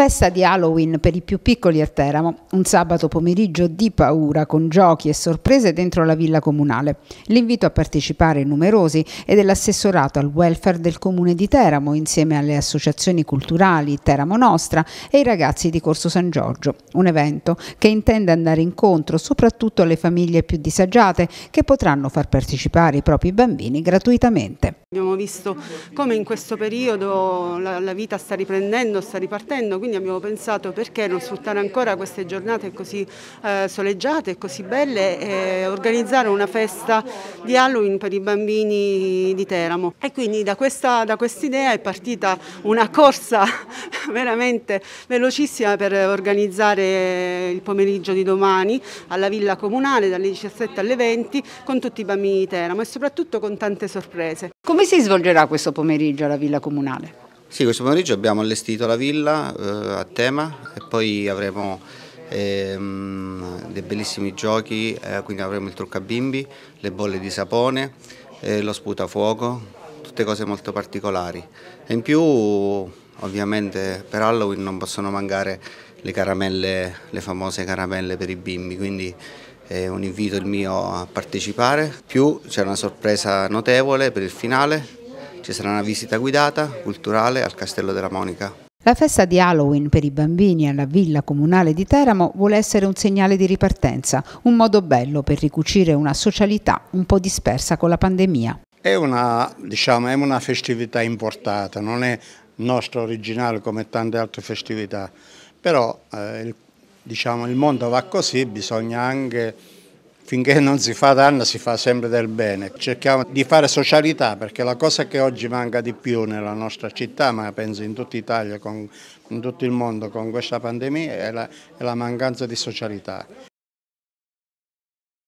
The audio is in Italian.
Festa di Halloween per i più piccoli a Teramo, un sabato pomeriggio di paura con giochi e sorprese dentro la villa comunale. L'invito a partecipare numerosi è dell'assessorato al welfare del comune di Teramo insieme alle associazioni culturali Teramo Nostra e i ragazzi di Corso San Giorgio, un evento che intende andare incontro soprattutto alle famiglie più disagiate che potranno far partecipare i propri bambini gratuitamente. Abbiamo visto come in questo periodo la, la, vita sta riprendendo, sta ripartendo, quindi abbiamo pensato perché non sfruttare ancora queste giornate così eh, soleggiate e così belle e organizzare una festa di Halloween per i bambini di Teramo. E quindi da questa da quest idea è partita una corsa veramente velocissima per organizzare il pomeriggio di domani alla Villa Comunale dalle 17 alle 20 con tutti i bambini di Teramo e soprattutto con tante sorprese. Come come si svolgerà questo pomeriggio alla Villa Comunale? Sì, questo pomeriggio abbiamo allestito la villa eh, a tema e poi avremo ehm, dei bellissimi giochi, eh, quindi avremo il trucca bimbi, le bolle di sapone, eh, lo sputafuoco, tutte cose molto particolari. E in più ovviamente per Halloween non possono mancare le caramelle, le famose caramelle per i bimbi, quindi è un invito il mio a partecipare. Più c'è una sorpresa notevole per il finale, ci sarà una visita guidata culturale al Castello della Monica. La festa di Halloween per i bambini alla Villa Comunale di Teramo vuole essere un segnale di ripartenza, un modo bello per ricucire una socialità un po' dispersa con la pandemia. È una, diciamo, è una festività importata, non è nostra originale come tante altre festività, però eh, il diciamo, il mondo va così, bisogna anche, finché non si fa danno si fa sempre del bene. Cerchiamo di fare socialità perché la cosa che oggi manca di più nella nostra città, ma penso in tutta Italia, con, in tutto il mondo con questa pandemia, è la, è la mancanza di socialità.